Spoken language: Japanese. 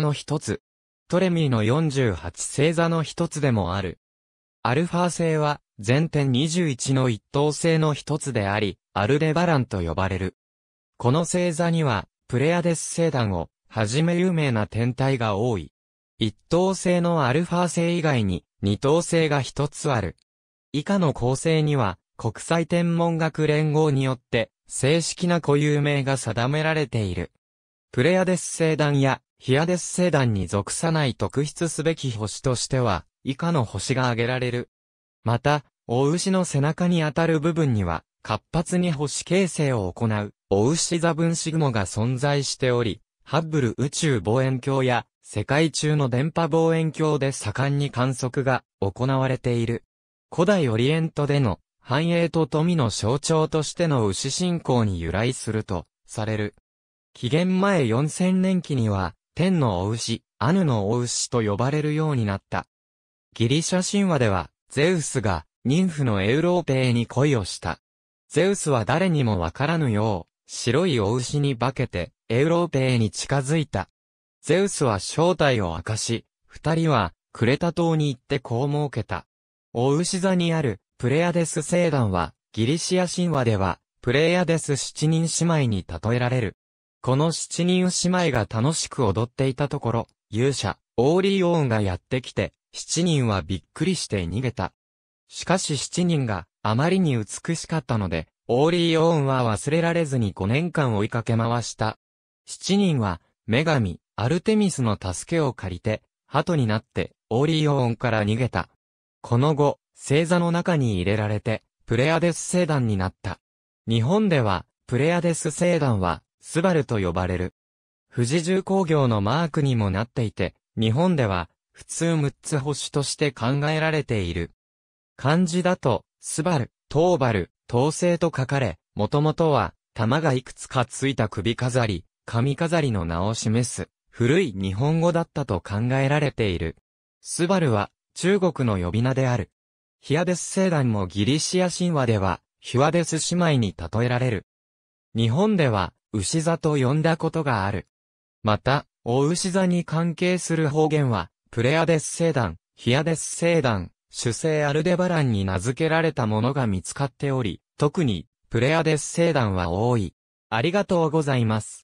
の一つ。トレミーの48星座の一つでもある。アルファ星は、全点21の一等星の一つであり、アルデバランと呼ばれる。この星座には、プレアデス星団を、はじめ有名な天体が多い。一等星のアルファ星以外に、二等星が一つある。以下の構成には、国際天文学連合によって、正式な固有名が定められている。プレアデス星団やヒアデス星団に属さない特筆すべき星としては、以下の星が挙げられる。また、お牛の背中にあたる部分には、活発に星形成を行う、お牛座分子雲が存在しており、ハッブル宇宙望遠鏡や、世界中の電波望遠鏡で盛んに観測が行われている。古代オリエントでの繁栄と富の象徴としての牛信仰に由来するとされる。紀元前4000年期には天のお牛、アヌのお牛と呼ばれるようになった。ギリシャ神話では、ゼウスが、妊婦のエウローペーに恋をした。ゼウスは誰にもわからぬよう、白いお牛に化けて、エウローペーに近づいた。ゼウスは正体を明かし、二人は、クレタ島に行ってこう設けた。お牛座にある、プレアデス星団は、ギリシア神話では、プレイデス七人姉妹に例えられる。この七人姉妹が楽しく踊っていたところ、勇者、オーリーオーンがやってきて、七人はびっくりして逃げた。しかし七人があまりに美しかったので、オーリーオーンは忘れられずに5年間追いかけ回した。七人は、女神、アルテミスの助けを借りて、鳩になって、オーリーオーンから逃げた。この後、星座の中に入れられて、プレアデス星団になった。日本では、プレアデス星団は、スバルと呼ばれる。富士重工業のマークにもなっていて、日本では、普通6つ星として考えられている。漢字だと、スバル、トーバル、統制と書かれ、もともとは、玉がいくつかついた首飾り、髪飾りの名を示す、古い日本語だったと考えられている。スバルは、中国の呼び名である。ヒアデス星団もギリシア神話では、ヒュアデス姉妹に例えられる。日本では、牛座と呼んだことがある。また、お牛座に関係する方言は、プレアデス星団、ヒアデス星団、主星アルデバランに名付けられたものが見つかっており、特に、プレアデス星団は多い。ありがとうございます。